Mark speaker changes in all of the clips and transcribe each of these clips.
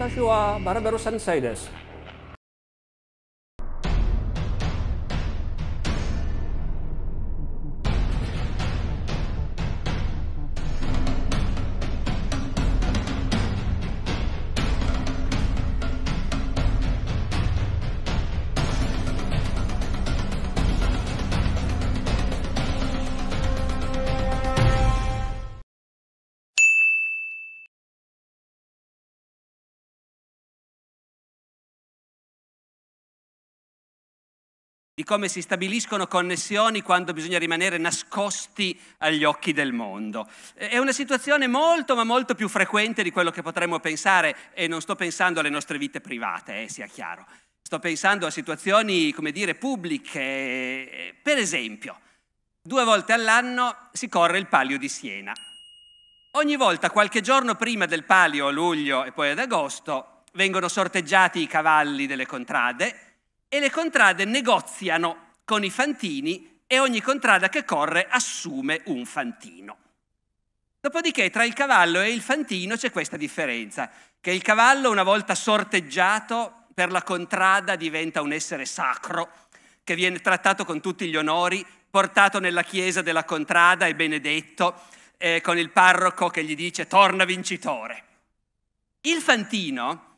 Speaker 1: 私はバルバラ3歳です。di come si stabiliscono connessioni quando bisogna rimanere nascosti agli occhi del mondo. È una situazione molto ma molto più frequente di quello che potremmo pensare e non sto pensando alle nostre vite private, eh, sia chiaro. Sto pensando a situazioni, come dire, pubbliche. Per esempio, due volte all'anno si corre il Palio di Siena. Ogni volta, qualche giorno prima del Palio, a luglio e poi ad agosto, vengono sorteggiati i cavalli delle contrade e le contrade negoziano con i fantini e ogni contrada che corre assume un fantino. Dopodiché tra il cavallo e il fantino c'è questa differenza, che il cavallo una volta sorteggiato per la contrada diventa un essere sacro, che viene trattato con tutti gli onori, portato nella chiesa della contrada e benedetto, eh, con il parroco che gli dice torna vincitore. Il fantino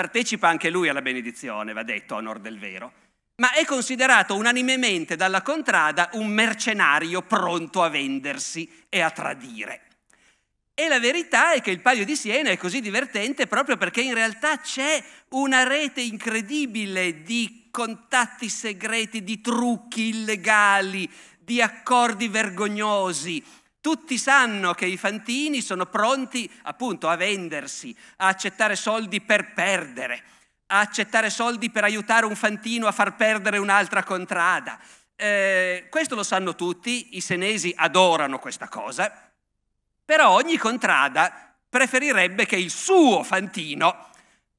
Speaker 1: partecipa anche lui alla benedizione, va detto, a onor del vero, ma è considerato unanimemente dalla contrada un mercenario pronto a vendersi e a tradire. E la verità è che il Palio di Siena è così divertente proprio perché in realtà c'è una rete incredibile di contatti segreti, di trucchi illegali, di accordi vergognosi, tutti sanno che i fantini sono pronti appunto a vendersi, a accettare soldi per perdere, a accettare soldi per aiutare un fantino a far perdere un'altra contrada. Eh, questo lo sanno tutti, i senesi adorano questa cosa, però ogni contrada preferirebbe che il suo fantino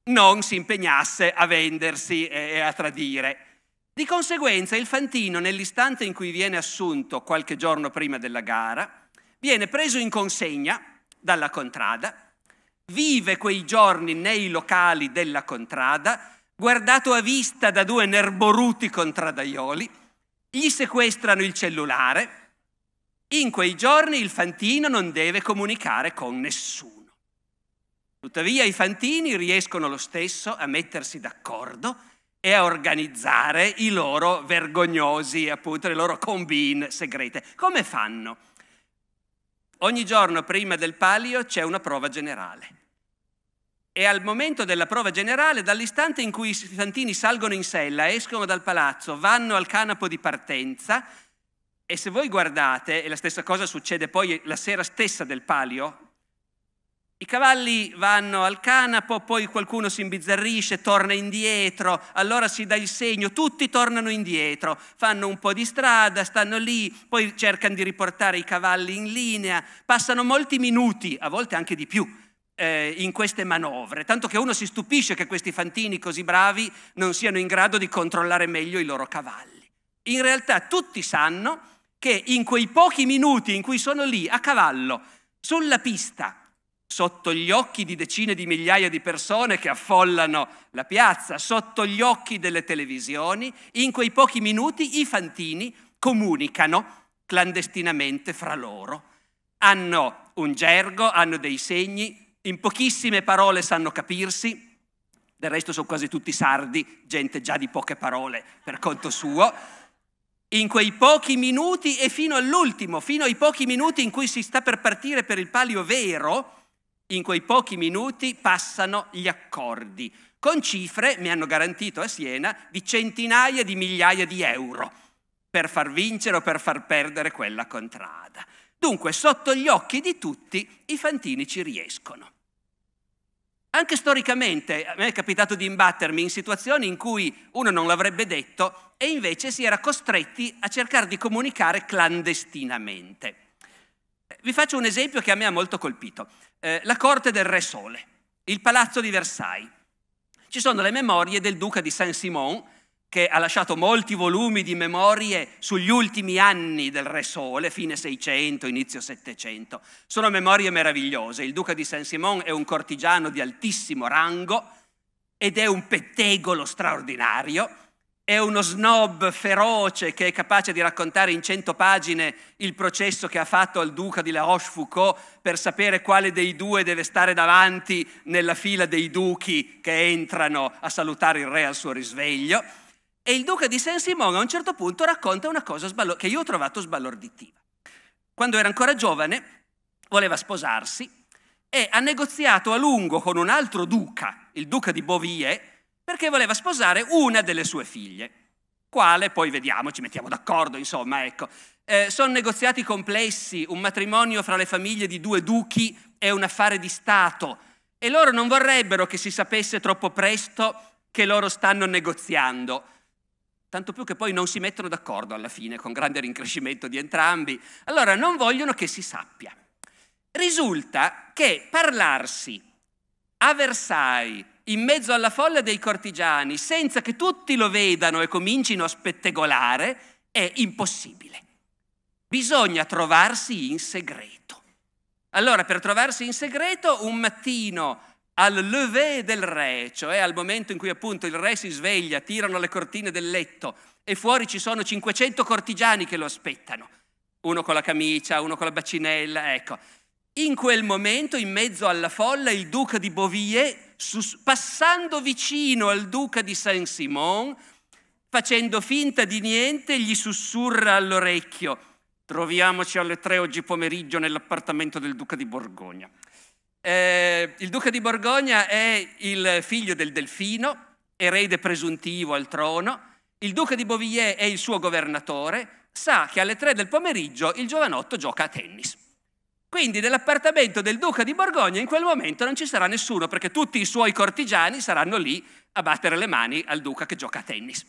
Speaker 1: non si impegnasse a vendersi e a tradire. Di conseguenza il fantino nell'istante in cui viene assunto qualche giorno prima della gara, Viene preso in consegna dalla contrada, vive quei giorni nei locali della contrada, guardato a vista da due nerboruti contradaioli, gli sequestrano il cellulare, in quei giorni il Fantino non deve comunicare con nessuno. Tuttavia i Fantini riescono lo stesso a mettersi d'accordo e a organizzare i loro vergognosi, appunto, le loro combine segrete. Come fanno? ogni giorno prima del palio c'è una prova generale. E al momento della prova generale, dall'istante in cui i santini salgono in sella, escono dal palazzo, vanno al canapo di partenza, e se voi guardate, e la stessa cosa succede poi la sera stessa del palio, i cavalli vanno al canapo, poi qualcuno si imbizzarrisce, torna indietro, allora si dà il segno, tutti tornano indietro, fanno un po' di strada, stanno lì, poi cercano di riportare i cavalli in linea, passano molti minuti, a volte anche di più, eh, in queste manovre, tanto che uno si stupisce che questi fantini così bravi non siano in grado di controllare meglio i loro cavalli. In realtà tutti sanno che in quei pochi minuti in cui sono lì a cavallo, sulla pista, sotto gli occhi di decine di migliaia di persone che affollano la piazza, sotto gli occhi delle televisioni, in quei pochi minuti i fantini comunicano clandestinamente fra loro. Hanno un gergo, hanno dei segni, in pochissime parole sanno capirsi, del resto sono quasi tutti sardi, gente già di poche parole per conto suo, in quei pochi minuti e fino all'ultimo, fino ai pochi minuti in cui si sta per partire per il palio vero, in quei pochi minuti passano gli accordi, con cifre, mi hanno garantito a Siena, di centinaia di migliaia di euro per far vincere o per far perdere quella contrada. Dunque, sotto gli occhi di tutti, i fantini ci riescono. Anche storicamente a me è capitato di imbattermi in situazioni in cui uno non l'avrebbe detto e invece si era costretti a cercare di comunicare clandestinamente vi faccio un esempio che a me ha molto colpito. Eh, la corte del Re Sole, il palazzo di Versailles. Ci sono le memorie del duca di Saint-Simon, che ha lasciato molti volumi di memorie sugli ultimi anni del Re Sole, fine 600, inizio 700. Sono memorie meravigliose. Il duca di Saint-Simon è un cortigiano di altissimo rango ed è un pettegolo straordinario è uno snob feroce che è capace di raccontare in cento pagine il processo che ha fatto al duca di La Rochefoucauld per sapere quale dei due deve stare davanti nella fila dei duchi che entrano a salutare il re al suo risveglio. E il duca di Saint-Simon a un certo punto racconta una cosa sballor- che io ho trovato sbalorditiva. Quando era ancora giovane voleva sposarsi e ha negoziato a lungo con un altro duca, il duca di Bovier, perché voleva sposare una delle sue figlie. Quale? Poi vediamo, ci mettiamo d'accordo, insomma, ecco. Eh, sono negoziati complessi, un matrimonio fra le famiglie di due duchi è un affare di Stato e loro non vorrebbero che si sapesse troppo presto che loro stanno negoziando. Tanto più che poi non si mettono d'accordo alla fine, con grande rincrescimento di entrambi. Allora non vogliono che si sappia. Risulta che parlarsi a Versailles in mezzo alla folla dei cortigiani, senza che tutti lo vedano e comincino a spettegolare, è impossibile. Bisogna trovarsi in segreto. Allora, per trovarsi in segreto, un mattino al lever del re, cioè al momento in cui appunto il re si sveglia, tirano le cortine del letto e fuori ci sono 500 cortigiani che lo aspettano, uno con la camicia, uno con la bacinella, ecco. In quel momento, in mezzo alla folla, il duca di Bovie, passando vicino al duca di Saint-Simon, facendo finta di niente, gli sussurra all'orecchio, troviamoci alle tre oggi pomeriggio nell'appartamento del duca di Borgogna. Eh, il duca di Borgogna è il figlio del delfino, erede presuntivo al trono, il duca di Bovillé è il suo governatore, sa che alle tre del pomeriggio il giovanotto gioca a tennis. Quindi nell'appartamento del duca di Borgogna in quel momento non ci sarà nessuno perché tutti i suoi cortigiani saranno lì a battere le mani al duca che gioca a tennis.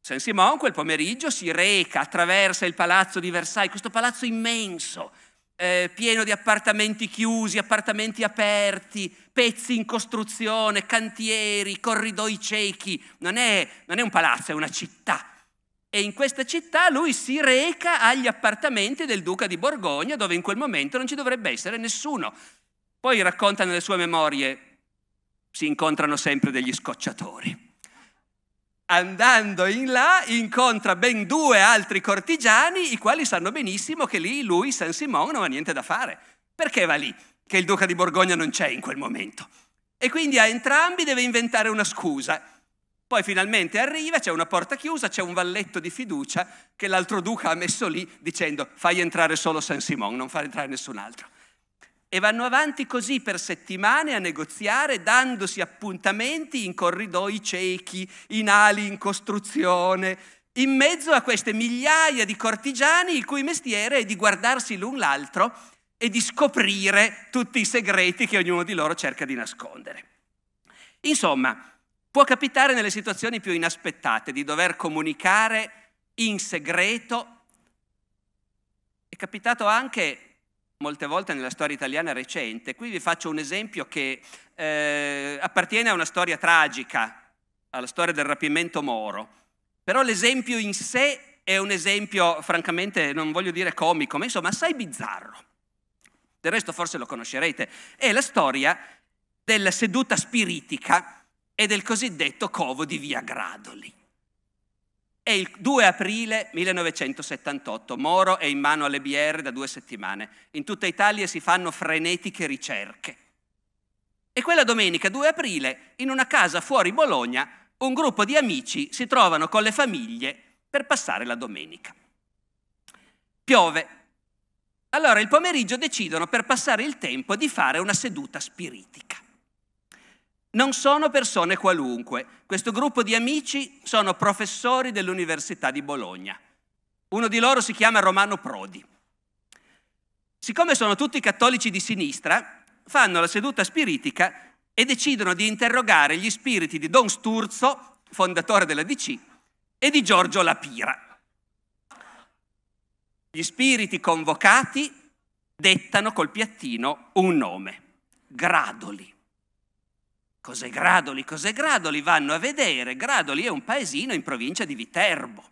Speaker 1: Saint Simon quel pomeriggio si reca, attraversa il palazzo di Versailles, questo palazzo immenso, eh, pieno di appartamenti chiusi, appartamenti aperti, pezzi in costruzione, cantieri, corridoi ciechi. Non è, non è un palazzo, è una città e in questa città lui si reca agli appartamenti del duca di Borgogna, dove in quel momento non ci dovrebbe essere nessuno. Poi racconta nelle sue memorie, si incontrano sempre degli scocciatori. Andando in là incontra ben due altri cortigiani, i quali sanno benissimo che lì lui, San Simone, non ha niente da fare. Perché va lì? Che il duca di Borgogna non c'è in quel momento. E quindi a entrambi deve inventare una scusa poi finalmente arriva, c'è una porta chiusa, c'è un valletto di fiducia che l'altro duca ha messo lì dicendo fai entrare solo San Simon, non far entrare nessun altro. E vanno avanti così per settimane a negoziare, dandosi appuntamenti in corridoi ciechi, in ali in costruzione, in mezzo a queste migliaia di cortigiani il cui mestiere è di guardarsi l'un l'altro e di scoprire tutti i segreti che ognuno di loro cerca di nascondere. Insomma, Può capitare nelle situazioni più inaspettate di dover comunicare in segreto. È capitato anche molte volte nella storia italiana recente. Qui vi faccio un esempio che eh, appartiene a una storia tragica, alla storia del rapimento Moro. Però l'esempio in sé è un esempio, francamente, non voglio dire comico, ma insomma assai bizzarro. Del resto forse lo conoscerete. È la storia della seduta spiritica e del cosiddetto covo di Via Gradoli. È il 2 aprile 1978, Moro è in mano alle BR da due settimane. In tutta Italia si fanno frenetiche ricerche. E quella domenica 2 aprile, in una casa fuori Bologna, un gruppo di amici si trovano con le famiglie per passare la domenica. Piove. Allora il pomeriggio decidono per passare il tempo di fare una seduta spiritica. Non sono persone qualunque. Questo gruppo di amici sono professori dell'Università di Bologna. Uno di loro si chiama Romano Prodi. Siccome sono tutti cattolici di sinistra, fanno la seduta spiritica e decidono di interrogare gli spiriti di Don Sturzo, fondatore della DC, e di Giorgio Lapira. Gli spiriti convocati dettano col piattino un nome, Gradoli. Cos'è Gradoli? Cos'è Gradoli? Vanno a vedere. Gradoli è un paesino in provincia di Viterbo.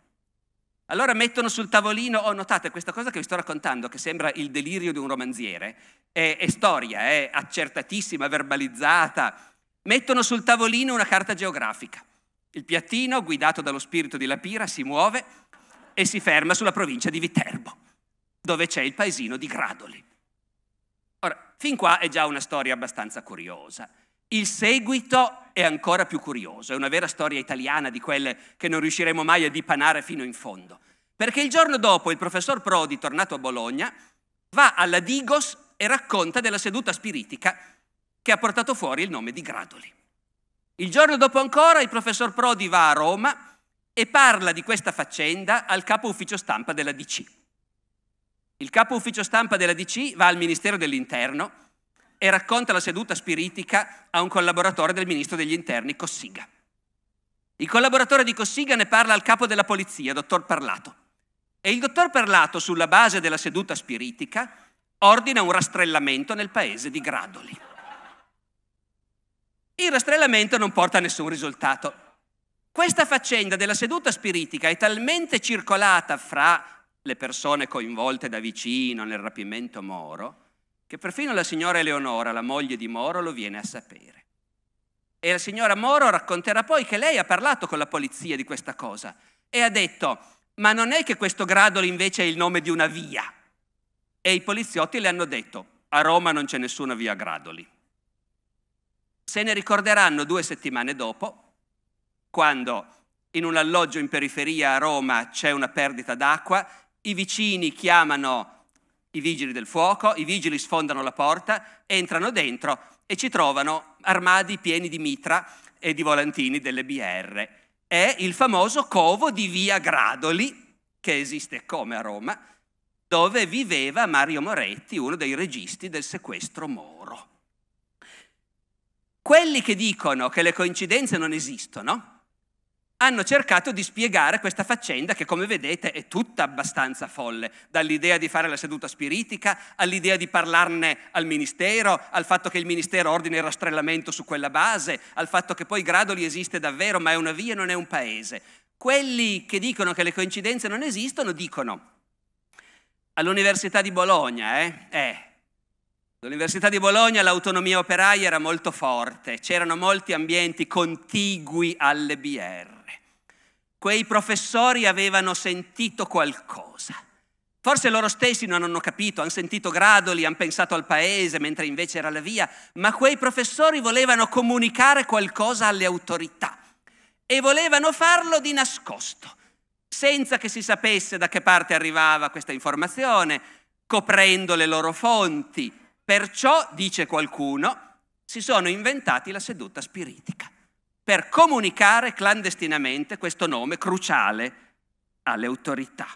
Speaker 1: Allora mettono sul tavolino, oh notate questa cosa che vi sto raccontando, che sembra il delirio di un romanziere, è, è storia, è accertatissima, verbalizzata. Mettono sul tavolino una carta geografica. Il piattino, guidato dallo spirito di Lapira, si muove e si ferma sulla provincia di Viterbo, dove c'è il paesino di Gradoli. Ora, fin qua è già una storia abbastanza curiosa. Il seguito è ancora più curioso, è una vera storia italiana di quelle che non riusciremo mai a dipanare fino in fondo. Perché il giorno dopo il professor Prodi, tornato a Bologna, va alla Digos e racconta della seduta spiritica che ha portato fuori il nome di Gradoli. Il giorno dopo ancora il professor Prodi va a Roma e parla di questa faccenda al capo ufficio stampa della DC. Il capo ufficio stampa della DC va al Ministero dell'Interno e racconta la seduta spiritica a un collaboratore del ministro degli interni, Cossiga. Il collaboratore di Cossiga ne parla al capo della polizia, dottor Parlato. E il dottor Parlato, sulla base della seduta spiritica, ordina un rastrellamento nel paese di Gradoli. Il rastrellamento non porta a nessun risultato. Questa faccenda della seduta spiritica è talmente circolata fra le persone coinvolte da vicino nel rapimento moro che perfino la signora Eleonora, la moglie di Moro, lo viene a sapere. E la signora Moro racconterà poi che lei ha parlato con la polizia di questa cosa e ha detto, ma non è che questo Gradoli invece è il nome di una via? E i poliziotti le hanno detto, a Roma non c'è nessuna via Gradoli. Se ne ricorderanno due settimane dopo, quando in un alloggio in periferia a Roma c'è una perdita d'acqua, i vicini chiamano i vigili del fuoco, i vigili sfondano la porta, entrano dentro e ci trovano armadi pieni di mitra e di volantini delle BR. È il famoso covo di via Gradoli, che esiste come a Roma, dove viveva Mario Moretti, uno dei registi del sequestro Moro. Quelli che dicono che le coincidenze non esistono, hanno cercato di spiegare questa faccenda che come vedete è tutta abbastanza folle, dall'idea di fare la seduta spiritica all'idea di parlarne al ministero, al fatto che il ministero ordina il rastrellamento su quella base, al fatto che poi Gradoli esiste davvero ma è una via e non è un paese. Quelli che dicono che le coincidenze non esistono dicono all'Università di Bologna, eh? eh All'Università di Bologna l'autonomia operaia era molto forte, c'erano molti ambienti contigui alle BR. Quei professori avevano sentito qualcosa. Forse loro stessi non hanno capito, hanno sentito Gradoli, hanno pensato al paese mentre invece era la via, ma quei professori volevano comunicare qualcosa alle autorità e volevano farlo di nascosto, senza che si sapesse da che parte arrivava questa informazione, coprendo le loro fonti. Perciò, dice qualcuno, si sono inventati la seduta spiritica per comunicare clandestinamente questo nome cruciale alle autorità.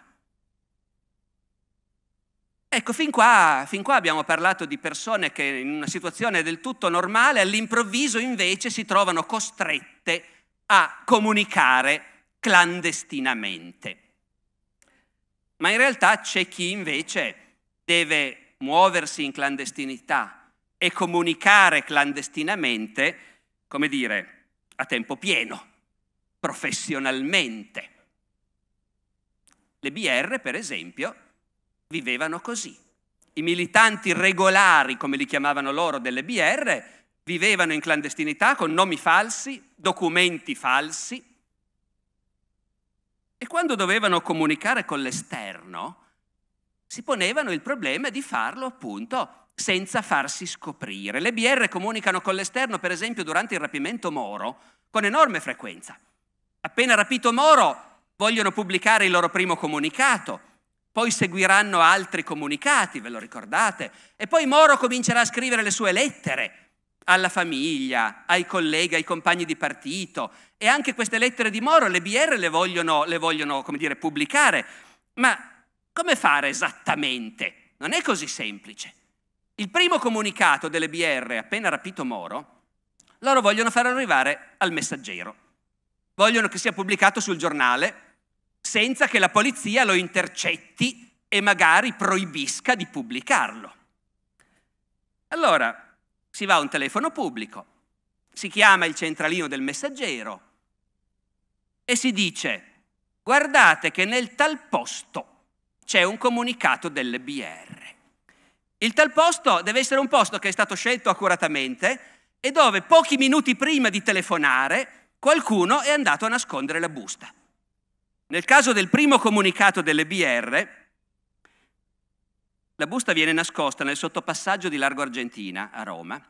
Speaker 1: Ecco, fin qua, fin qua, abbiamo parlato di persone che in una situazione del tutto normale all'improvviso invece si trovano costrette a comunicare clandestinamente. Ma in realtà c'è chi invece deve muoversi in clandestinità e comunicare clandestinamente, come dire, a tempo pieno, professionalmente. Le BR, per esempio, vivevano così. I militanti regolari, come li chiamavano loro, delle BR, vivevano in clandestinità con nomi falsi, documenti falsi. E quando dovevano comunicare con l'esterno, si ponevano il problema di farlo appunto senza farsi scoprire. Le BR comunicano con l'esterno, per esempio, durante il rapimento Moro, con enorme frequenza. Appena rapito Moro, vogliono pubblicare il loro primo comunicato, poi seguiranno altri comunicati, ve lo ricordate? E poi Moro comincerà a scrivere le sue lettere alla famiglia, ai colleghi, ai compagni di partito e anche queste lettere di Moro le BR le vogliono, le vogliono come dire, pubblicare. Ma come fare esattamente? Non è così semplice. Il primo comunicato delle BR appena rapito Moro, loro vogliono far arrivare al messaggero. Vogliono che sia pubblicato sul giornale senza che la polizia lo intercetti e magari proibisca di pubblicarlo. Allora si va a un telefono pubblico, si chiama il centralino del messaggero e si dice guardate che nel tal posto c'è un comunicato delle BR. Il tal posto deve essere un posto che è stato scelto accuratamente e dove pochi minuti prima di telefonare qualcuno è andato a nascondere la busta. Nel caso del primo comunicato delle BR, la busta viene nascosta nel sottopassaggio di Largo Argentina a Roma,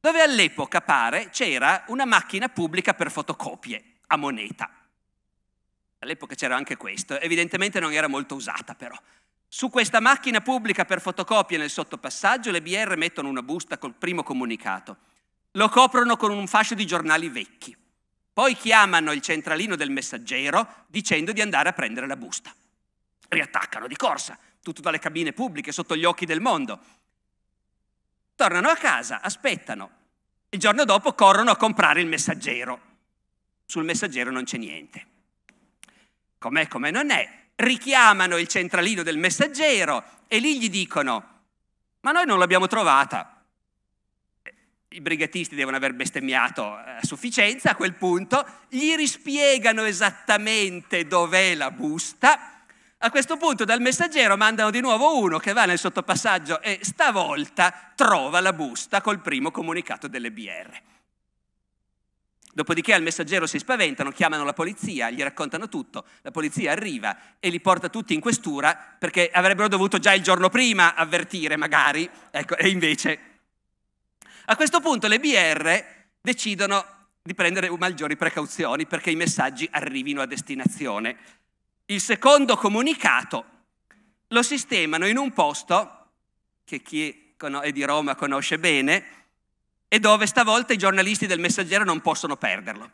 Speaker 1: dove all'epoca pare c'era una macchina pubblica per fotocopie a moneta. All'epoca c'era anche questo, evidentemente non era molto usata però, su questa macchina pubblica per fotocopie nel sottopassaggio le BR mettono una busta col primo comunicato. Lo coprono con un fascio di giornali vecchi. Poi chiamano il centralino del messaggero dicendo di andare a prendere la busta. Riattaccano di corsa, tutto dalle cabine pubbliche, sotto gli occhi del mondo. Tornano a casa, aspettano. Il giorno dopo corrono a comprare il messaggero. Sul messaggero non c'è niente. Com'è, come non è, richiamano il centralino del messaggero e lì gli dicono, ma noi non l'abbiamo trovata. Eh, I brigatisti devono aver bestemmiato eh, a sufficienza a quel punto, gli rispiegano esattamente dov'è la busta. A questo punto dal messaggero mandano di nuovo uno che va nel sottopassaggio e stavolta trova la busta col primo comunicato delle BR. Dopodiché al messaggero si spaventano, chiamano la polizia, gli raccontano tutto, la polizia arriva e li porta tutti in questura perché avrebbero dovuto già il giorno prima avvertire magari, ecco, e invece... A questo punto le BR decidono di prendere maggiori precauzioni perché i messaggi arrivino a destinazione. Il secondo comunicato lo sistemano in un posto che chi è di Roma conosce bene, e dove stavolta i giornalisti del messaggero non possono perderlo.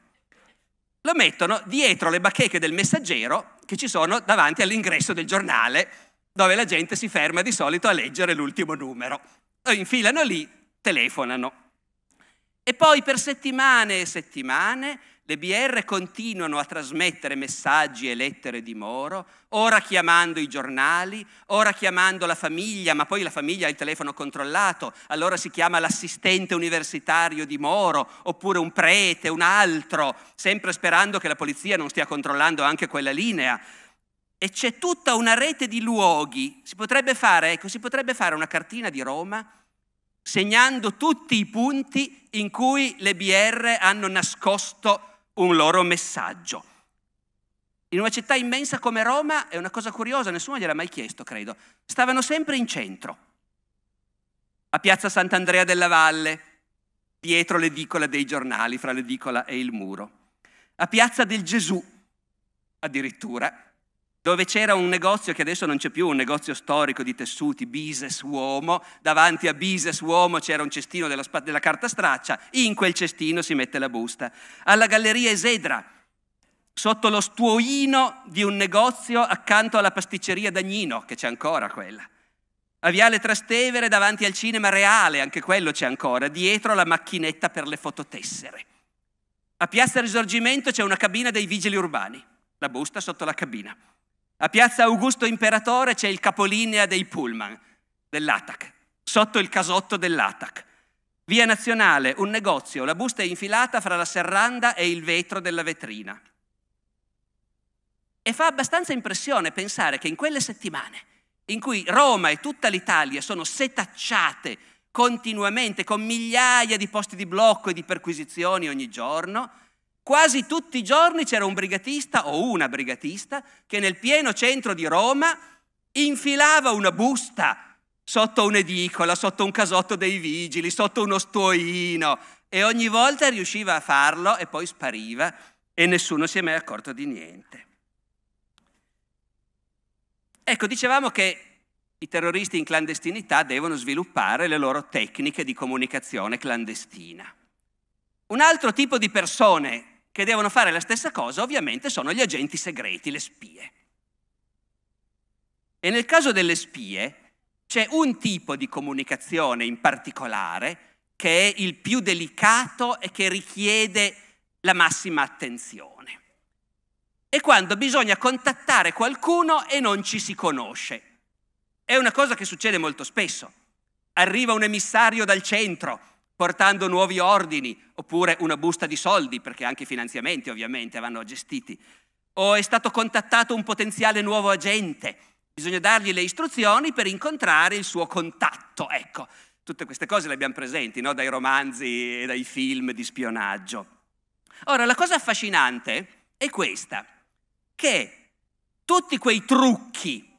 Speaker 1: Lo mettono dietro le bacheche del messaggero che ci sono davanti all'ingresso del giornale dove la gente si ferma di solito a leggere l'ultimo numero. Lo infilano lì, telefonano. E poi per settimane e settimane le BR continuano a trasmettere messaggi e lettere di Moro, ora chiamando i giornali, ora chiamando la famiglia, ma poi la famiglia ha il telefono controllato, allora si chiama l'assistente universitario di Moro, oppure un prete, un altro, sempre sperando che la polizia non stia controllando anche quella linea. E c'è tutta una rete di luoghi, si potrebbe fare, ecco, si potrebbe fare una cartina di Roma segnando tutti i punti in cui le BR hanno nascosto un loro messaggio. In una città immensa come Roma è una cosa curiosa, nessuno gliel'ha mai chiesto, credo. Stavano sempre in centro, a piazza Sant'Andrea della Valle, dietro l'edicola dei giornali, fra l'edicola e il muro, a piazza del Gesù addirittura, dove c'era un negozio che adesso non c'è più, un negozio storico di tessuti, Bises Uomo, davanti a Bises Uomo c'era un cestino della, della carta straccia, in quel cestino si mette la busta. Alla galleria Esedra, sotto lo stuoino di un negozio accanto alla pasticceria Dagnino, che c'è ancora quella. A Viale Trastevere, davanti al cinema reale, anche quello c'è ancora, dietro la macchinetta per le fototessere. A Piazza Risorgimento c'è una cabina dei vigili urbani, la busta sotto la cabina. A piazza Augusto Imperatore c'è il capolinea dei pullman dell'ATAC, sotto il casotto dell'ATAC. Via Nazionale, un negozio, la busta è infilata fra la serranda e il vetro della vetrina. E fa abbastanza impressione pensare che in quelle settimane in cui Roma e tutta l'Italia sono setacciate continuamente con migliaia di posti di blocco e di perquisizioni ogni giorno, Quasi tutti i giorni c'era un brigatista o una brigatista che nel pieno centro di Roma infilava una busta sotto un'edicola, sotto un casotto dei vigili, sotto uno stuoino e ogni volta riusciva a farlo e poi spariva e nessuno si è mai accorto di niente. Ecco, dicevamo che i terroristi in clandestinità devono sviluppare le loro tecniche di comunicazione clandestina. Un altro tipo di persone che devono fare la stessa cosa ovviamente sono gli agenti segreti, le spie. E nel caso delle spie c'è un tipo di comunicazione in particolare che è il più delicato e che richiede la massima attenzione. È quando bisogna contattare qualcuno e non ci si conosce. È una cosa che succede molto spesso. Arriva un emissario dal centro, portando nuovi ordini, oppure una busta di soldi, perché anche i finanziamenti ovviamente vanno gestiti, o è stato contattato un potenziale nuovo agente, bisogna dargli le istruzioni per incontrare il suo contatto, ecco. Tutte queste cose le abbiamo presenti no? dai romanzi e dai film di spionaggio. Ora, la cosa affascinante è questa, che tutti quei trucchi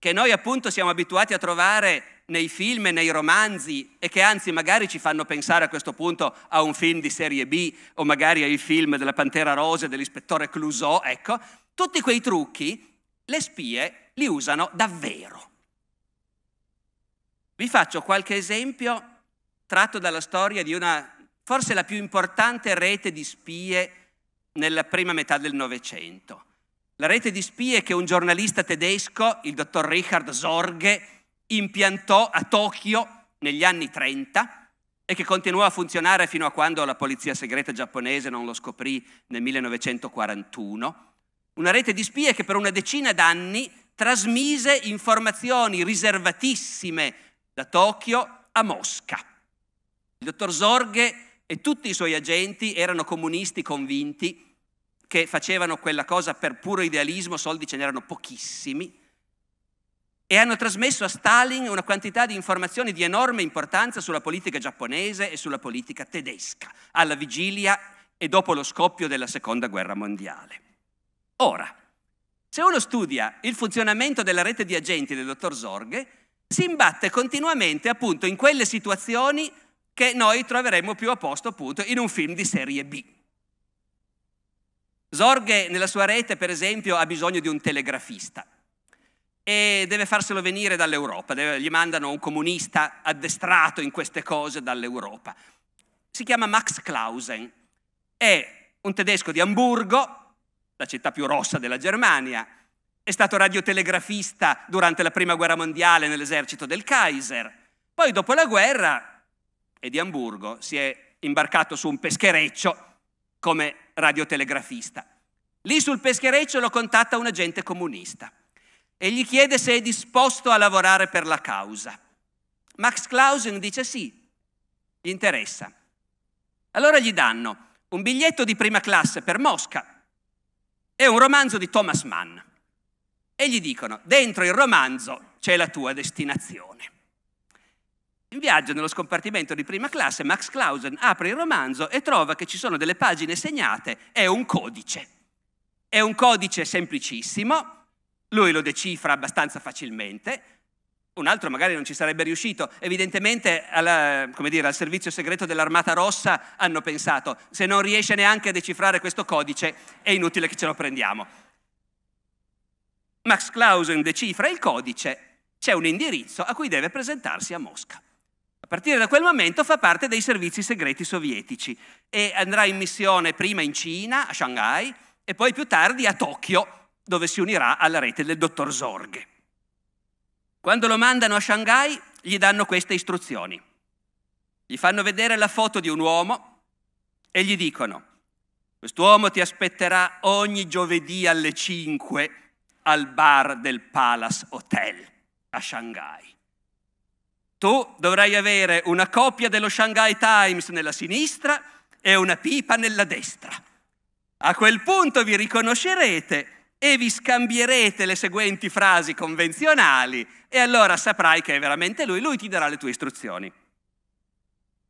Speaker 1: che noi appunto siamo abituati a trovare nei film e nei romanzi e che anzi magari ci fanno pensare a questo punto a un film di serie B o magari ai film della Pantera Rosa e dell'ispettore Clouseau, ecco, tutti quei trucchi le spie li usano davvero. Vi faccio qualche esempio tratto dalla storia di una, forse la più importante rete di spie nella prima metà del Novecento. La rete di spie che un giornalista tedesco, il dottor Richard Sorge, impiantò a Tokyo negli anni 30 e che continuò a funzionare fino a quando la polizia segreta giapponese non lo scoprì nel 1941. Una rete di spie che per una decina d'anni trasmise informazioni riservatissime da Tokyo a Mosca. Il dottor Zorghe e tutti i suoi agenti erano comunisti convinti che facevano quella cosa per puro idealismo, soldi ce n'erano pochissimi e hanno trasmesso a Stalin una quantità di informazioni di enorme importanza sulla politica giapponese e sulla politica tedesca, alla vigilia e dopo lo scoppio della Seconda Guerra Mondiale. Ora, se uno studia il funzionamento della rete di agenti del dottor Zorghe, si imbatte continuamente appunto in quelle situazioni che noi troveremmo più a posto appunto in un film di serie B. Zorghe nella sua rete, per esempio, ha bisogno di un telegrafista e deve farselo venire dall'Europa, deve, gli mandano un comunista addestrato in queste cose dall'Europa. Si chiama Max Clausen, è un tedesco di Amburgo, la città più rossa della Germania, è stato radiotelegrafista durante la Prima Guerra Mondiale nell'esercito del Kaiser, poi dopo la guerra è di Amburgo, si è imbarcato su un peschereccio come radiotelegrafista. Lì sul peschereccio lo contatta un agente comunista e gli chiede se è disposto a lavorare per la causa. Max Clausen dice sì, gli interessa. Allora gli danno un biglietto di prima classe per Mosca e un romanzo di Thomas Mann. E gli dicono, dentro il romanzo c'è la tua destinazione. In viaggio nello scompartimento di prima classe, Max Clausen apre il romanzo e trova che ci sono delle pagine segnate e un codice. È un codice semplicissimo, lui lo decifra abbastanza facilmente, un altro magari non ci sarebbe riuscito. Evidentemente alla, dire, al servizio segreto dell'Armata Rossa hanno pensato, se non riesce neanche a decifrare questo codice è inutile che ce lo prendiamo. Max Clausen decifra il codice, c'è un indirizzo a cui deve presentarsi a Mosca. A partire da quel momento fa parte dei servizi segreti sovietici e andrà in missione prima in Cina, a Shanghai, e poi più tardi a Tokyo, dove si unirà alla rete del dottor Zorghe. Quando lo mandano a Shanghai gli danno queste istruzioni. Gli fanno vedere la foto di un uomo e gli dicono, quest'uomo ti aspetterà ogni giovedì alle 5 al bar del Palace Hotel a Shanghai. Tu dovrai avere una copia dello Shanghai Times nella sinistra e una pipa nella destra. A quel punto vi riconoscerete e vi scambierete le seguenti frasi convenzionali e allora saprai che è veramente lui, lui ti darà le tue istruzioni.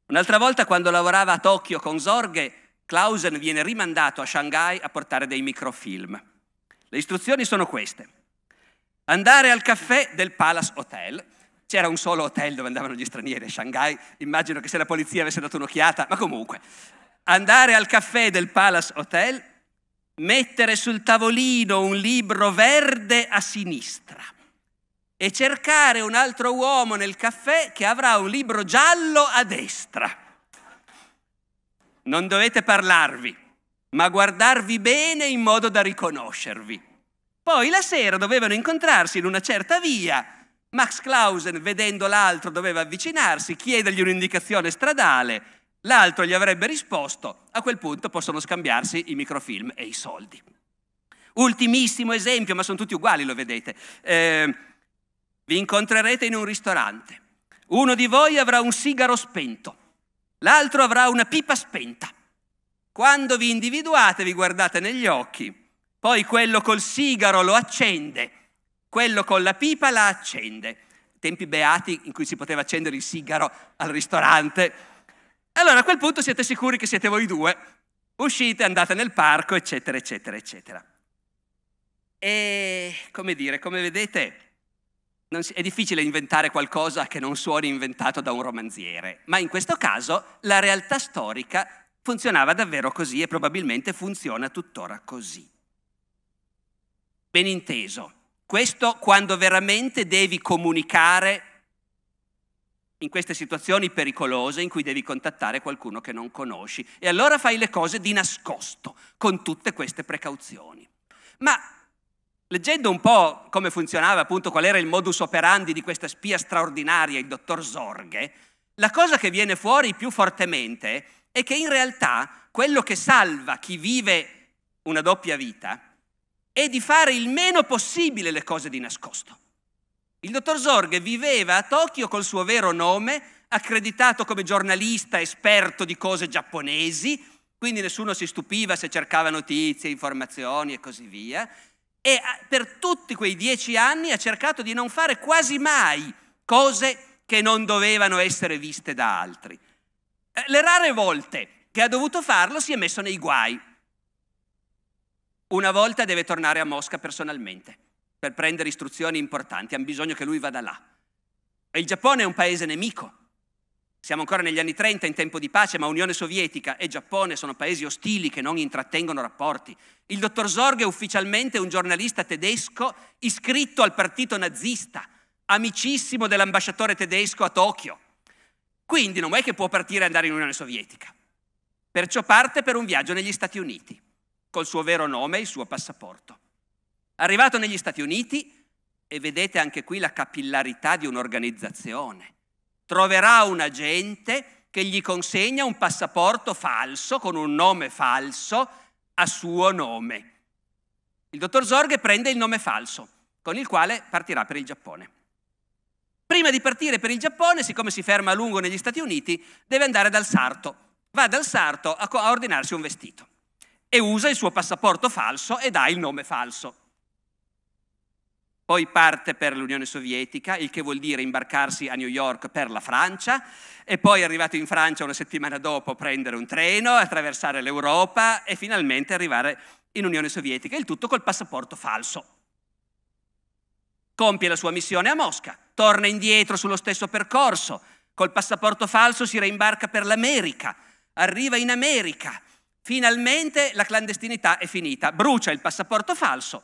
Speaker 1: Un'altra volta quando lavorava a Tokyo con Zorghe, Clausen viene rimandato a Shanghai a portare dei microfilm. Le istruzioni sono queste. Andare al caffè del Palace Hotel. C'era un solo hotel dove andavano gli stranieri a Shanghai, immagino che se la polizia avesse dato un'occhiata, ma comunque. Andare al caffè del Palace Hotel mettere sul tavolino un libro verde a sinistra e cercare un altro uomo nel caffè che avrà un libro giallo a destra. Non dovete parlarvi, ma guardarvi bene in modo da riconoscervi. Poi la sera dovevano incontrarsi in una certa via. Max Clausen, vedendo l'altro, doveva avvicinarsi, chiedergli un'indicazione stradale L'altro gli avrebbe risposto, a quel punto possono scambiarsi i microfilm e i soldi. Ultimissimo esempio, ma sono tutti uguali, lo vedete. Eh, vi incontrerete in un ristorante. Uno di voi avrà un sigaro spento, l'altro avrà una pipa spenta. Quando vi individuate vi guardate negli occhi, poi quello col sigaro lo accende, quello con la pipa la accende. Tempi beati in cui si poteva accendere il sigaro al ristorante allora a quel punto siete sicuri che siete voi due, uscite, andate nel parco, eccetera, eccetera, eccetera. E come dire, come vedete, si, è difficile inventare qualcosa che non suoni inventato da un romanziere, ma in questo caso la realtà storica funzionava davvero così e probabilmente funziona tuttora così. Ben inteso, questo quando veramente devi comunicare in queste situazioni pericolose in cui devi contattare qualcuno che non conosci. E allora fai le cose di nascosto, con tutte queste precauzioni. Ma leggendo un po' come funzionava, appunto, qual era il modus operandi di questa spia straordinaria, il dottor Zorghe, la cosa che viene fuori più fortemente è che in realtà quello che salva chi vive una doppia vita è di fare il meno possibile le cose di nascosto. Il dottor Zorghe viveva a Tokyo col suo vero nome, accreditato come giornalista esperto di cose giapponesi, quindi nessuno si stupiva se cercava notizie, informazioni e così via. E per tutti quei dieci anni ha cercato di non fare quasi mai cose che non dovevano essere viste da altri. Eh, le rare volte che ha dovuto farlo si è messo nei guai. Una volta deve tornare a Mosca personalmente per prendere istruzioni importanti, hanno bisogno che lui vada là. E il Giappone è un paese nemico. Siamo ancora negli anni 30 in tempo di pace, ma Unione Sovietica e Giappone sono paesi ostili che non intrattengono rapporti. Il dottor Zorg è ufficialmente un giornalista tedesco iscritto al partito nazista, amicissimo dell'ambasciatore tedesco a Tokyo. Quindi non è che può partire e andare in Unione Sovietica. Perciò parte per un viaggio negli Stati Uniti, col suo vero nome e il suo passaporto. Arrivato negli Stati Uniti, e vedete anche qui la capillarità di un'organizzazione, troverà un agente che gli consegna un passaporto falso con un nome falso a suo nome. Il dottor Zorghe prende il nome falso, con il quale partirà per il Giappone. Prima di partire per il Giappone, siccome si ferma a lungo negli Stati Uniti, deve andare dal sarto. Va dal sarto a, a ordinarsi un vestito e usa il suo passaporto falso ed ha il nome falso. Poi parte per l'Unione Sovietica, il che vuol dire imbarcarsi a New York per la Francia, e poi arrivato in Francia una settimana dopo prendere un treno, attraversare l'Europa e finalmente arrivare in Unione Sovietica, il tutto col passaporto falso. Compie la sua missione a Mosca, torna indietro sullo stesso percorso, col passaporto falso si reimbarca per l'America, arriva in America, finalmente la clandestinità è finita, brucia il passaporto falso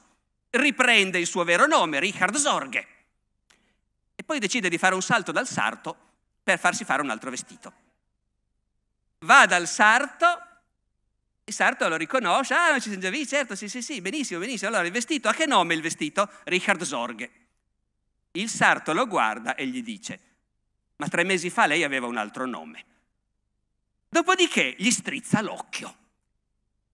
Speaker 1: riprende il suo vero nome, Richard Sorge, e poi decide di fare un salto dal sarto per farsi fare un altro vestito. Va dal sarto, il sarto lo riconosce, ah, non ci siamo già visti, certo, sì, sì, sì, benissimo, benissimo. Allora il vestito, a che nome il vestito? Richard Sorge. Il sarto lo guarda e gli dice, ma tre mesi fa lei aveva un altro nome. Dopodiché gli strizza l'occhio.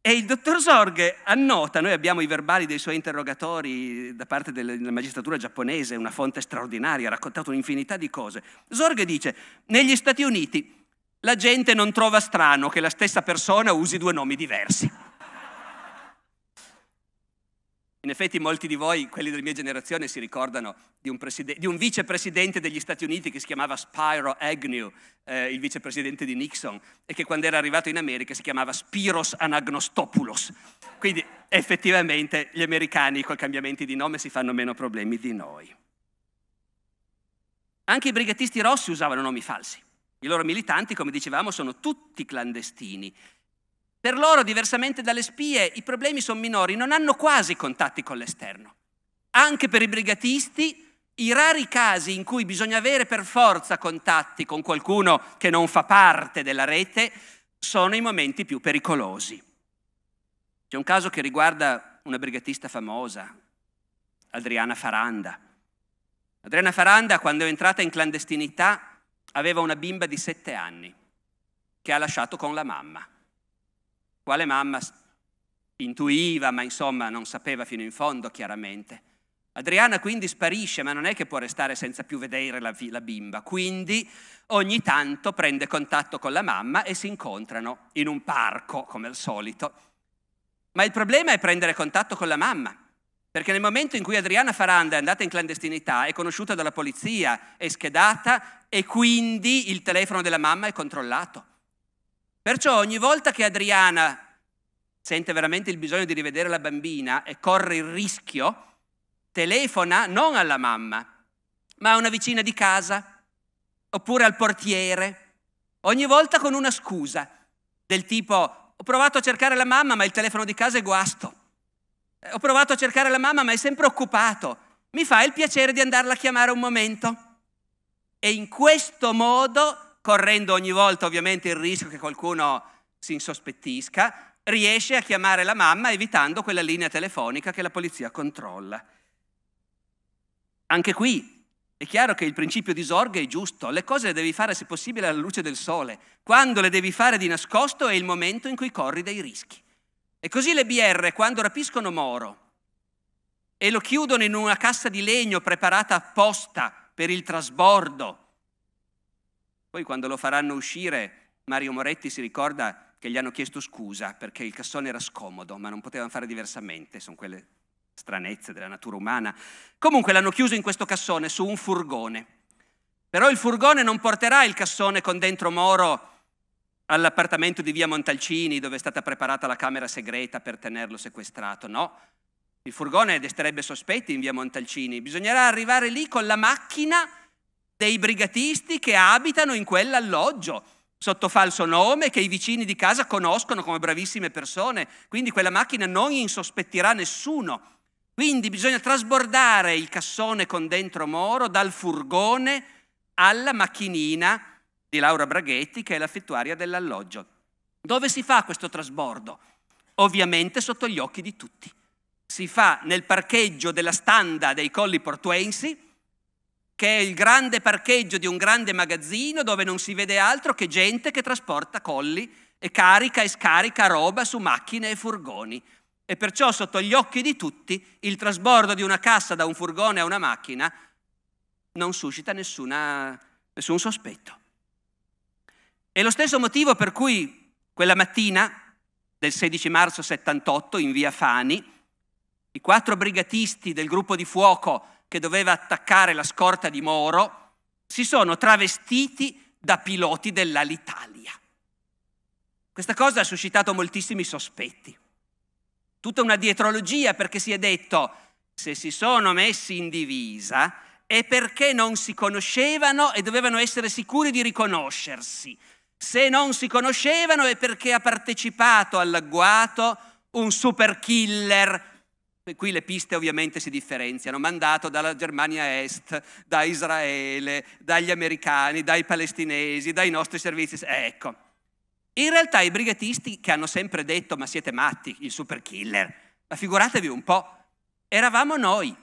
Speaker 1: E il dottor Sorge annota, noi abbiamo i verbali dei suoi interrogatori da parte della magistratura giapponese, una fonte straordinaria, ha raccontato un'infinità di cose. Sorge dice, negli Stati Uniti la gente non trova strano che la stessa persona usi due nomi diversi. In effetti molti di voi, quelli della mia generazione, si ricordano di un, preside- di un vicepresidente degli Stati Uniti che si chiamava Spyro Agnew, eh, il vicepresidente di Nixon, e che quando era arrivato in America si chiamava Spiros Anagnostopoulos. Quindi effettivamente gli americani col cambiamento di nome si fanno meno problemi di noi. Anche i brigatisti rossi usavano nomi falsi. I loro militanti, come dicevamo, sono tutti clandestini, per loro, diversamente dalle spie, i problemi sono minori, non hanno quasi contatti con l'esterno. Anche per i brigatisti, i rari casi in cui bisogna avere per forza contatti con qualcuno che non fa parte della rete sono i momenti più pericolosi. C'è un caso che riguarda una brigatista famosa, Adriana Faranda. Adriana Faranda, quando è entrata in clandestinità, aveva una bimba di sette anni che ha lasciato con la mamma quale mamma intuiva, ma insomma non sapeva fino in fondo chiaramente. Adriana quindi sparisce, ma non è che può restare senza più vedere la, la, bimba, quindi ogni tanto prende contatto con la mamma e si incontrano in un parco, come al solito. Ma il problema è prendere contatto con la mamma, perché nel momento in cui Adriana Faranda è andata in clandestinità, è conosciuta dalla polizia, è schedata e quindi il telefono della mamma è controllato. Perciò ogni volta che Adriana sente veramente il bisogno di rivedere la bambina e corre il rischio, telefona non alla mamma, ma a una vicina di casa, oppure al portiere, ogni volta con una scusa, del tipo ho provato a cercare la mamma ma il telefono di casa è guasto, ho provato a cercare la mamma ma è sempre occupato, mi fa il piacere di andarla a chiamare un momento. E in questo modo correndo ogni volta ovviamente il rischio che qualcuno si insospettisca, riesce a chiamare la mamma evitando quella linea telefonica che la polizia controlla. Anche qui è chiaro che il principio di Sorge è giusto, le cose le devi fare se possibile alla luce del sole, quando le devi fare di nascosto è il momento in cui corri dei rischi. E così le BR quando rapiscono Moro e lo chiudono in una cassa di legno preparata apposta per il trasbordo poi quando lo faranno uscire, Mario Moretti si ricorda che gli hanno chiesto scusa perché il cassone era scomodo, ma non potevano fare diversamente, sono quelle stranezze della natura umana. Comunque l'hanno chiuso in questo cassone su un furgone. Però il furgone non porterà il cassone con dentro Moro all'appartamento di via Montalcini dove è stata preparata la camera segreta per tenerlo sequestrato, no? Il furgone desterebbe sospetti in via Montalcini, bisognerà arrivare lì con la macchina dei brigatisti che abitano in quell'alloggio sotto falso nome, che i vicini di casa conoscono come bravissime persone, quindi quella macchina non insospettirà nessuno. Quindi bisogna trasbordare il cassone con dentro Moro dal furgone alla macchinina di Laura Braghetti, che è l'affittuaria dell'alloggio. Dove si fa questo trasbordo? Ovviamente sotto gli occhi di tutti. Si fa nel parcheggio della standa dei Colli Portuensi, che è il grande parcheggio di un grande magazzino dove non si vede altro che gente che trasporta colli e carica e scarica roba su macchine e furgoni. E perciò sotto gli occhi di tutti il trasbordo di una cassa da un furgone a una macchina non suscita nessuna, nessun sospetto. È lo stesso motivo per cui quella mattina del 16 marzo 78 in via Fani i quattro brigatisti del gruppo di fuoco che doveva attaccare la scorta di Moro, si sono travestiti da piloti dell'Alitalia. Questa cosa ha suscitato moltissimi sospetti. Tutta una dietrologia perché si è detto se si sono messi in divisa è perché non si conoscevano e dovevano essere sicuri di riconoscersi. Se non si conoscevano è perché ha partecipato all'agguato un super killer Qui le piste ovviamente si differenziano, mandato dalla Germania Est, da Israele, dagli americani, dai palestinesi, dai nostri servizi. ecco, in realtà i brigatisti che hanno sempre detto ma siete matti, il super killer, ma figuratevi un po', eravamo noi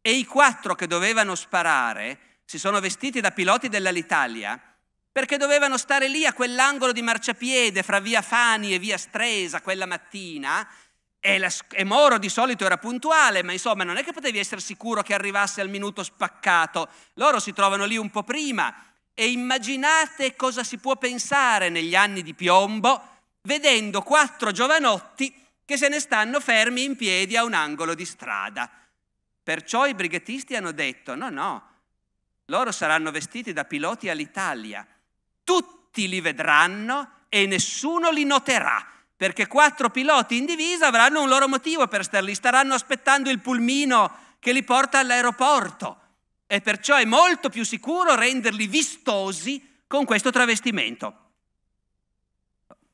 Speaker 1: e i quattro che dovevano sparare si sono vestiti da piloti dell'Alitalia perché dovevano stare lì a quell'angolo di marciapiede fra via Fani e via Stresa quella mattina e, la, e, Moro di solito era puntuale, ma insomma non è che potevi essere sicuro che arrivasse al minuto spaccato. Loro si trovano lì un po' prima. E immaginate cosa si può pensare negli anni di piombo vedendo quattro giovanotti che se ne stanno fermi in piedi a un angolo di strada. Perciò i brighettisti hanno detto no, no, loro saranno vestiti da piloti all'Italia. Tutti li vedranno e nessuno li noterà perché quattro piloti in divisa avranno un loro motivo per star lì, staranno aspettando il pulmino che li porta all'aeroporto e perciò è molto più sicuro renderli vistosi con questo travestimento.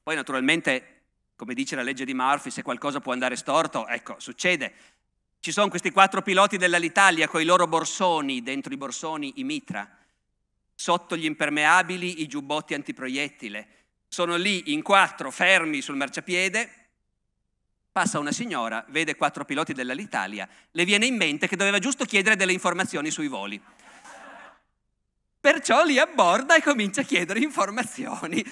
Speaker 1: Poi naturalmente, come dice la legge di Murphy, se qualcosa può andare storto, ecco, succede. Ci sono questi quattro piloti dell'Alitalia con i loro borsoni, dentro i borsoni i mitra, sotto gli impermeabili i giubbotti antiproiettile, sono lì in quattro fermi sul marciapiede, passa una signora, vede quattro piloti dell'Alitalia, le viene in mente che doveva giusto chiedere delle informazioni sui voli. Perciò li abborda e comincia a chiedere informazioni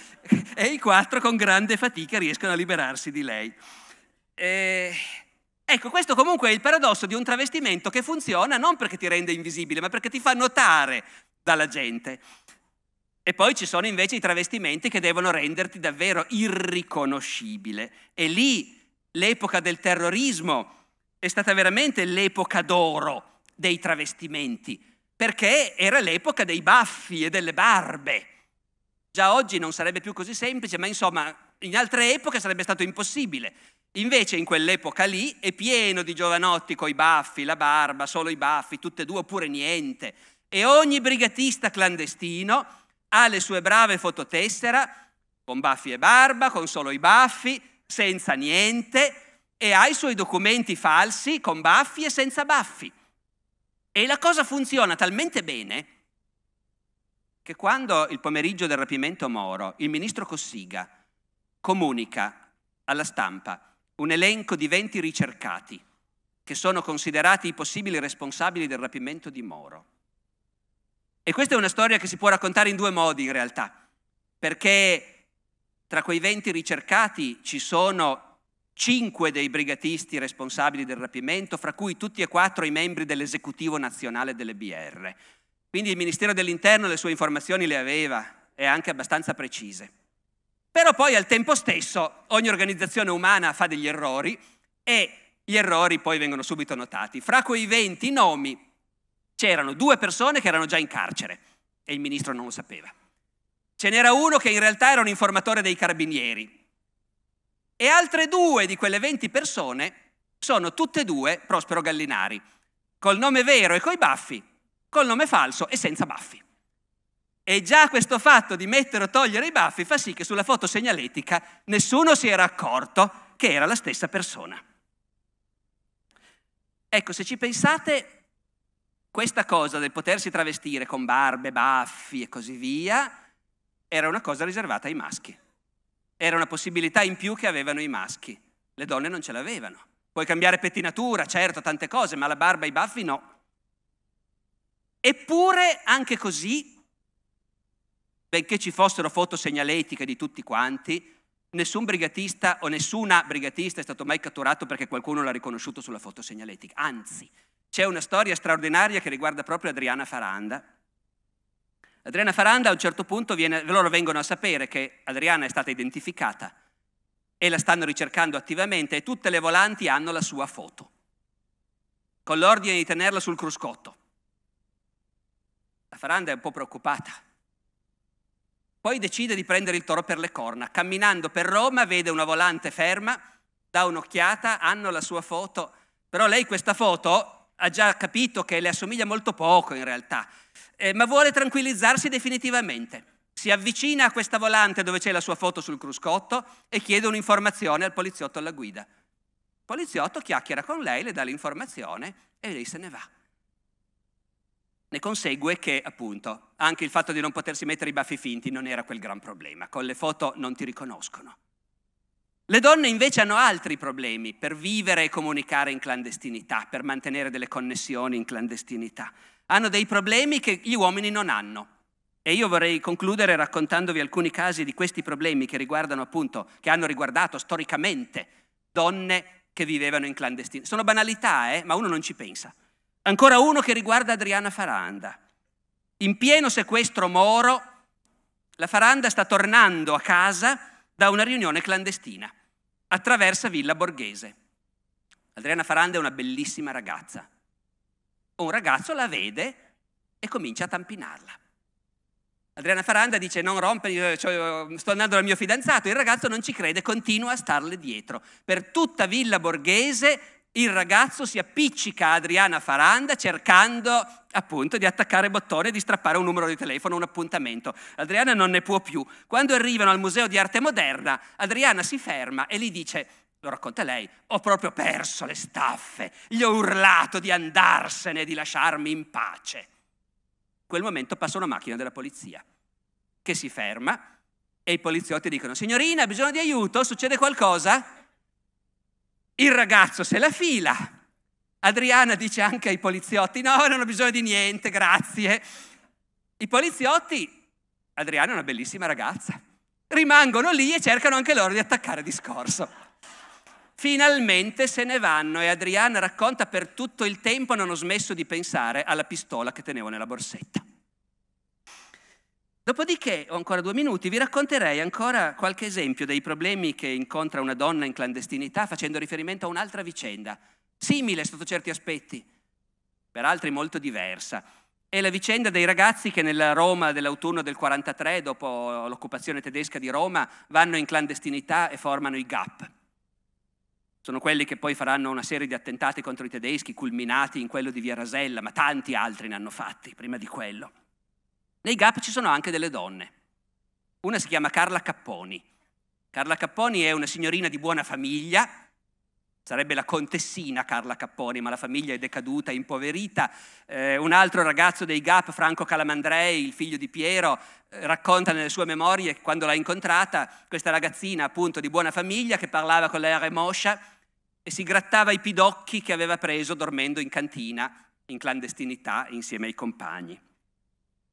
Speaker 1: e i quattro con grande fatica riescono a liberarsi di lei. E... Ecco, questo comunque è il paradosso di un travestimento che funziona non perché ti rende invisibile, ma perché ti fa notare dalla gente. E poi ci sono invece i travestimenti che devono renderti davvero irriconoscibile. E lì l'epoca del terrorismo è stata veramente l'epoca d'oro dei travestimenti, perché era l'epoca dei baffi e delle barbe. Già oggi non sarebbe più così semplice, ma insomma in altre epoche sarebbe stato impossibile. Invece in quell'epoca lì è pieno di giovanotti con i baffi, la barba, solo i baffi, tutte e due oppure niente. E ogni brigatista clandestino ha le sue brave fototessera, con baffi e barba, con solo i baffi, senza niente, e ha i suoi documenti falsi, con baffi e senza baffi. E la cosa funziona talmente bene che quando il pomeriggio del rapimento Moro il ministro Cossiga comunica alla stampa un elenco di 20 ricercati che sono considerati i possibili responsabili del rapimento di Moro, e questa è una storia che si può raccontare in due modi in realtà, perché tra quei 20 ricercati ci sono 5 dei brigatisti responsabili del rapimento, fra cui tutti e quattro i membri dell'esecutivo nazionale delle BR. Quindi il Ministero dell'Interno le sue informazioni le aveva e anche abbastanza precise. Però poi al tempo stesso ogni organizzazione umana fa degli errori e gli errori poi vengono subito notati. Fra quei 20 nomi c'erano due persone che erano già in carcere e il ministro non lo sapeva. Ce n'era uno che in realtà era un informatore dei carabinieri e altre due di quelle 20 persone sono tutte e due Prospero Gallinari, col nome vero e coi baffi, col nome falso e senza baffi. E già questo fatto di mettere o togliere i baffi fa sì che sulla foto segnaletica nessuno si era accorto che era la stessa persona. Ecco, se ci pensate, questa cosa del potersi travestire con barbe, baffi e così via era una cosa riservata ai maschi. Era una possibilità in più che avevano i maschi. Le donne non ce l'avevano. Puoi cambiare pettinatura, certo, tante cose, ma la barba e i baffi no. Eppure, anche così, benché ci fossero fotosegnaletiche di tutti quanti, nessun brigatista o nessuna brigatista è stato mai catturato perché qualcuno l'ha riconosciuto sulla fotosegnaletica. Anzi, c'è una storia straordinaria che riguarda proprio Adriana Faranda. Adriana Faranda a un certo punto viene, loro vengono a sapere che Adriana è stata identificata e la stanno ricercando attivamente e tutte le volanti hanno la sua foto, con l'ordine di tenerla sul cruscotto. La Faranda è un po' preoccupata. Poi decide di prendere il toro per le corna. Camminando per Roma vede una volante ferma, dà un'occhiata, hanno la sua foto, però lei questa foto ha già capito che le assomiglia molto poco in realtà, eh, ma vuole tranquillizzarsi definitivamente. Si avvicina a questa volante dove c'è la sua foto sul cruscotto e chiede un'informazione al poliziotto alla guida. Il poliziotto chiacchiera con lei, le dà l'informazione e lei se ne va. Ne consegue che, appunto, anche il fatto di non potersi mettere i baffi finti non era quel gran problema. Con le foto non ti riconoscono. Le donne invece hanno altri problemi per vivere e comunicare in clandestinità, per mantenere delle connessioni in clandestinità. Hanno dei problemi che gli uomini non hanno. E io vorrei concludere raccontandovi alcuni casi di questi problemi che riguardano appunto, che hanno riguardato storicamente donne che vivevano in clandestinità. Sono banalità, eh? ma uno non ci pensa. Ancora uno che riguarda Adriana Faranda. In pieno sequestro moro, la Faranda sta tornando a casa da una riunione clandestina attraversa Villa Borghese. Adriana Faranda è una bellissima ragazza. Un ragazzo la vede e comincia a tampinarla. Adriana Faranda dice non rompere, cioè, sto andando dal mio fidanzato, il ragazzo non ci crede, continua a starle dietro. Per tutta Villa Borghese il ragazzo si appiccica a Adriana Faranda cercando appunto di attaccare bottone e di strappare un numero di telefono, un appuntamento. Adriana non ne può più. Quando arrivano al Museo di Arte Moderna, Adriana si ferma e gli dice lo racconta lei, ho proprio perso le staffe, gli ho urlato di andarsene, di lasciarmi in pace. In quel momento passa una macchina della polizia, che si ferma e i poliziotti dicono, signorina, bisogno di aiuto, succede qualcosa? Il ragazzo se la fila. Adriana dice anche ai poliziotti, no, non ho bisogno di niente, grazie. I poliziotti, Adriana è una bellissima ragazza, rimangono lì e cercano anche loro di attaccare discorso. Finalmente se ne vanno e Adriana racconta per tutto il tempo non ho smesso di pensare alla pistola che tenevo nella borsetta. Dopodiché, ho ancora due minuti, vi racconterei ancora qualche esempio dei problemi che incontra una donna in clandestinità facendo riferimento a un'altra vicenda, simile sotto certi aspetti, per altri molto diversa. È la vicenda dei ragazzi che nella Roma dell'autunno del 43, dopo l'occupazione tedesca di Roma, vanno in clandestinità e formano i GAP. Sono quelli che poi faranno una serie di attentati contro i tedeschi, culminati in quello di Via Rasella, ma tanti altri ne hanno fatti prima di quello. Nei GAP ci sono anche delle donne. Una si chiama Carla Capponi. Carla Capponi è una signorina di buona famiglia, sarebbe la contessina Carla Capponi, ma la famiglia è decaduta, impoverita. Eh, un altro ragazzo dei GAP, Franco Calamandrei, il figlio di Piero, eh, racconta nelle sue memorie quando l'ha incontrata questa ragazzina appunto di buona famiglia che parlava con la remoscia e si grattava i pidocchi che aveva preso dormendo in cantina, in clandestinità, insieme ai compagni.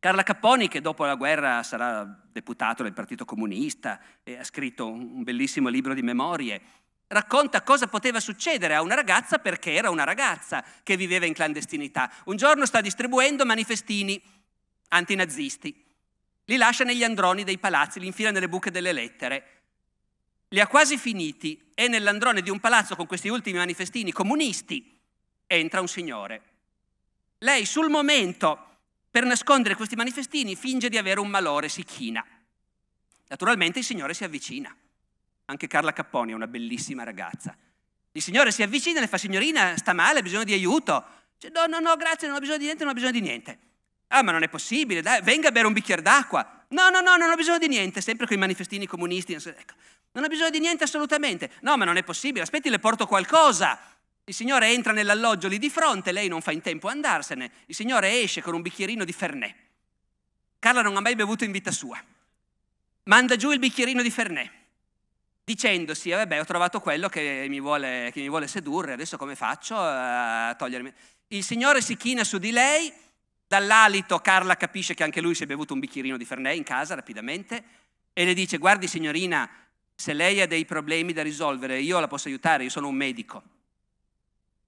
Speaker 1: Carla Capponi, che dopo la guerra sarà deputato del Partito Comunista e ha scritto un bellissimo libro di memorie, racconta cosa poteva succedere a una ragazza perché era una ragazza che viveva in clandestinità. Un giorno sta distribuendo manifestini antinazisti, li lascia negli androni dei palazzi, li infila nelle buche delle lettere. Li ha quasi finiti e nell'androne di un palazzo con questi ultimi manifestini comunisti entra un signore. Lei sul momento per nascondere questi manifestini finge di avere un malore, si china. Naturalmente il Signore si avvicina. Anche Carla Capponi è una bellissima ragazza. Il Signore si avvicina e le fa, signorina, sta male, ha bisogno di aiuto. Dice, no, no, no, grazie, non ho bisogno di niente, non ho bisogno di niente. Ah, ma non è possibile, dai, venga a bere un bicchiere d'acqua. No, no, no, non ho bisogno di niente, sempre con i manifestini comunisti. Ecco, non ho bisogno di niente assolutamente. No, ma non è possibile, aspetti, le porto qualcosa. Il signore entra nell'alloggio lì di fronte, lei non fa in tempo a andarsene, il signore esce con un bicchierino di Fernè. Carla non ha mai bevuto in vita sua. Manda giù il bicchierino di Fernè, dicendosi, eh, vabbè ho trovato quello che mi, vuole, che mi vuole sedurre, adesso come faccio a togliermi? Il signore si china su di lei, dall'alito Carla capisce che anche lui si è bevuto un bicchierino di Fernè in casa rapidamente e le dice, guardi signorina, se lei ha dei problemi da risolvere, io la posso aiutare, io sono un medico.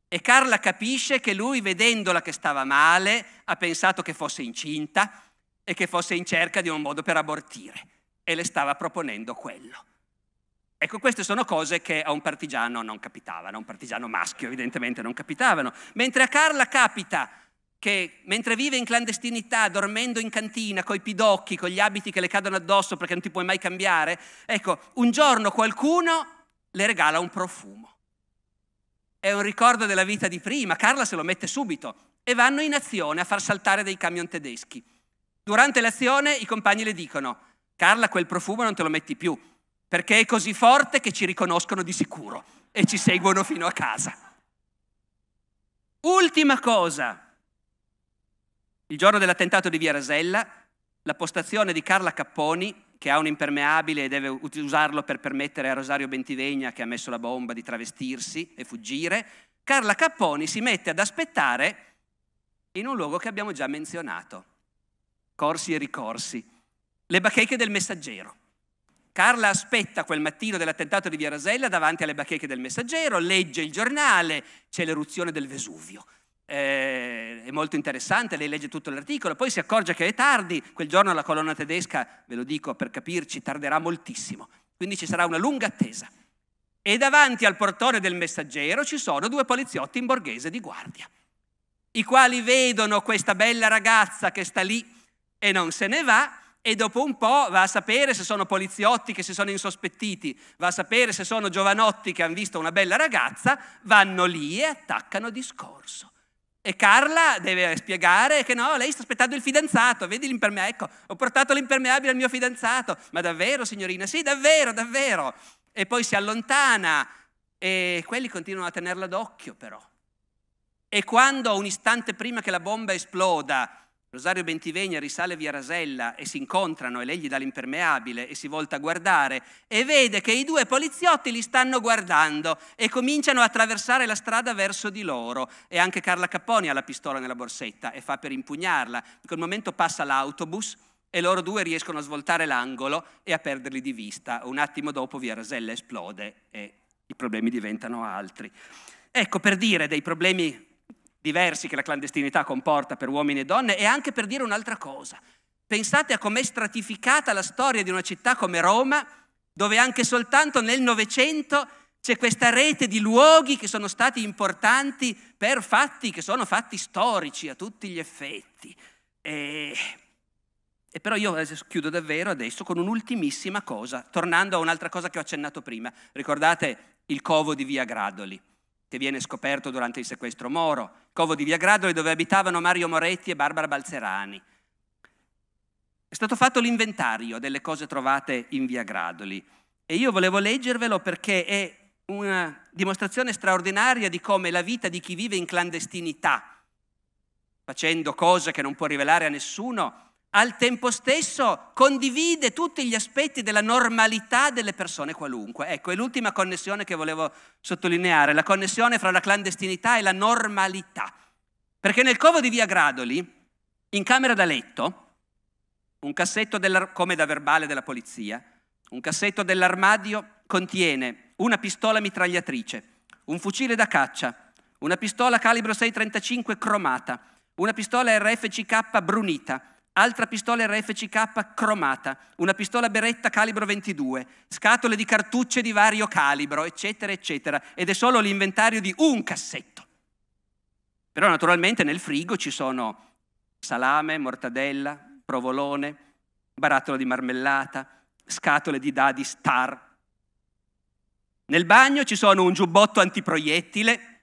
Speaker 1: E Carla capisce che lui, vedendola che stava male, ha pensato che fosse incinta e che fosse in cerca di un modo per abortire e le stava proponendo quello. Ecco, queste sono cose che a un partigiano non capitavano, a un partigiano maschio evidentemente non capitavano, mentre a Carla capita che mentre vive in clandestinità, dormendo in cantina, coi pidocchi, con gli abiti che le cadono addosso perché non ti puoi mai cambiare, ecco, un giorno qualcuno le regala un profumo è un ricordo della vita di prima, Carla se lo mette subito e vanno in azione a far saltare dei camion tedeschi. Durante l'azione i compagni le dicono, Carla quel profumo non te lo metti più, perché è così forte che ci riconoscono di sicuro e ci seguono fino a casa. Ultima cosa, il giorno dell'attentato di Via Rasella, la postazione di Carla Capponi che ha un impermeabile e deve usarlo per permettere a Rosario Bentivegna, che ha messo la bomba, di travestirsi e fuggire, Carla Capponi si mette ad aspettare in un luogo che abbiamo già menzionato, corsi e ricorsi, le bacheche del messaggero. Carla aspetta quel mattino dell'attentato di Via Rasella davanti alle bacheche del messaggero, legge il giornale, c'è l'eruzione del Vesuvio eh, è molto interessante, lei legge tutto l'articolo, poi si accorge che è tardi, quel giorno la colonna tedesca, ve lo dico per capirci, tarderà moltissimo, quindi ci sarà una lunga attesa. E davanti al portone del messaggero ci sono due poliziotti in borghese di guardia, i quali vedono questa bella ragazza che sta lì e non se ne va e dopo un po' va a sapere se sono poliziotti che si sono insospettiti, va a sapere se sono giovanotti che hanno visto una bella ragazza, vanno lì e attaccano discorso. E Carla deve spiegare che no, lei sta aspettando il fidanzato, vedi l'impermeabile, ecco, ho portato l'impermeabile al mio fidanzato. Ma davvero, signorina? Sì, davvero, davvero. E poi si allontana e quelli continuano a tenerla d'occhio però. E quando un istante prima che la bomba esploda, Rosario Bentivegna risale via Rasella e si incontrano e lei gli dà l'impermeabile e si volta a guardare e vede che i due poliziotti li stanno guardando e cominciano a attraversare la strada verso di loro e anche Carla Capponi ha la pistola nella borsetta e fa per impugnarla. In quel momento passa l'autobus e loro due riescono a svoltare l'angolo e a perderli di vista. Un attimo dopo via Rasella esplode e i problemi diventano altri. Ecco, per dire dei problemi diversi che la clandestinità comporta per uomini e donne e anche per dire un'altra cosa. Pensate a com'è stratificata la storia di una città come Roma, dove anche soltanto nel Novecento c'è questa rete di luoghi che sono stati importanti per fatti che sono fatti storici a tutti gli effetti. E, e però io chiudo davvero adesso con un'ultimissima cosa, tornando a un'altra cosa che ho accennato prima. Ricordate il covo di Via Gradoli? che viene scoperto durante il sequestro Moro, Covo di Via Gradoli dove abitavano Mario Moretti e Barbara Balzerani. È stato fatto l'inventario delle cose trovate in Via Gradoli e io volevo leggervelo perché è una dimostrazione straordinaria di come la vita di chi vive in clandestinità, facendo cose che non può rivelare a nessuno, al tempo stesso condivide tutti gli aspetti della normalità delle persone qualunque. Ecco, è l'ultima connessione che volevo sottolineare, la connessione fra la clandestinità e la normalità. Perché nel covo di Via Gradoli, in camera da letto, un cassetto della, come da verbale della polizia, un cassetto dell'armadio contiene una pistola mitragliatrice, un fucile da caccia, una pistola calibro 635 cromata, una pistola RFCK brunita, altra pistola RFCK cromata, una pistola beretta calibro 22, scatole di cartucce di vario calibro, eccetera, eccetera. Ed è solo l'inventario di un cassetto. Però naturalmente nel frigo ci sono salame, mortadella, provolone, barattolo di marmellata, scatole di dadi star. Nel bagno ci sono un giubbotto antiproiettile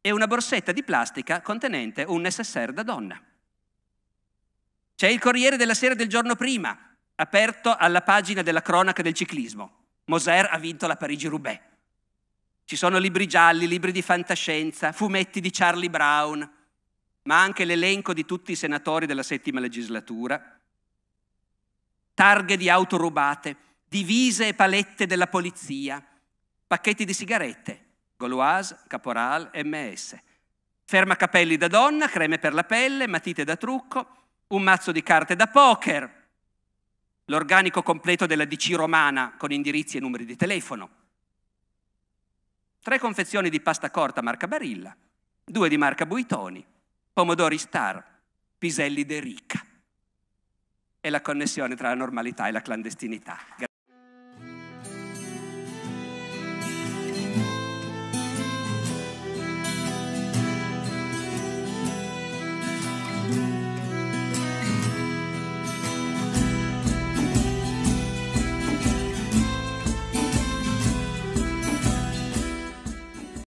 Speaker 1: e una borsetta di plastica contenente un SSR da donna. C'è il Corriere della Sera del giorno prima, aperto alla pagina della cronaca del ciclismo. Moser ha vinto la Parigi-Roubaix. Ci sono libri gialli, libri di fantascienza, fumetti di Charlie Brown, ma anche l'elenco di tutti i senatori della settima legislatura, targhe di auto rubate, divise e palette della polizia, pacchetti di sigarette, Goloise, Caporal, MS, fermacapelli da donna, creme per la pelle, matite da trucco, un mazzo di carte da poker, l'organico completo della DC romana con indirizzi e numeri di telefono, tre confezioni di pasta corta marca Barilla, due di marca Buitoni, pomodori Star, piselli De Rica. E la connessione tra la normalità e la clandestinità.